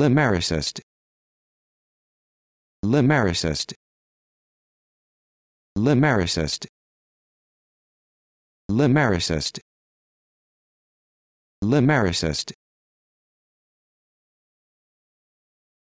Limericist Limericist Limericist Limericist Limericist